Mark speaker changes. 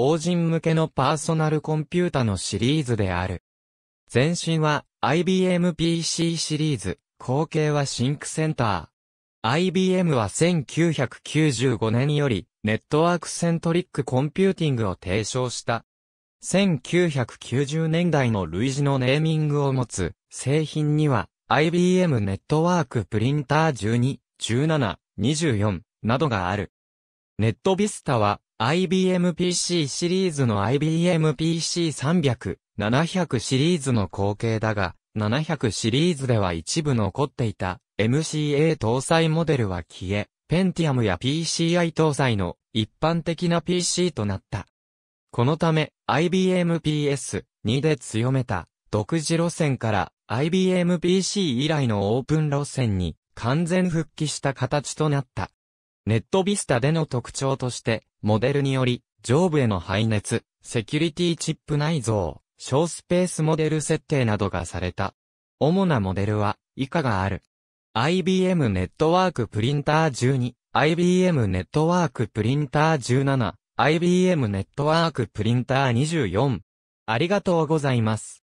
Speaker 1: 法人向けのパーソナルコンピュータのシリーズである。前身は IBM PC シリーズ、後継はシンクセンター。IBM は1995年よりネットワークセントリックコンピューティングを提唱した。1990年代の類似のネーミングを持つ製品には IBM ネットワークプリンター12、17、24などがある。ネットビスタは IBM PC シリーズの IBM PC300、700シリーズの後継だが、700シリーズでは一部残っていた MCA 搭載モデルは消え、Pentium や PCI 搭載の一般的な PC となった。このため IBM PS2 で強めた独自路線から IBM PC 以来のオープン路線に完全復帰した形となった。ネットビスタでの特徴として、モデルにより、上部への排熱、セキュリティチップ内蔵、小スペースモデル設定などがされた。主なモデルは、以下がある。IBM ネットワークプリンター12、IBM ネットワークプリンター17、IBM ネットワークプリンター24。ありがとうございます。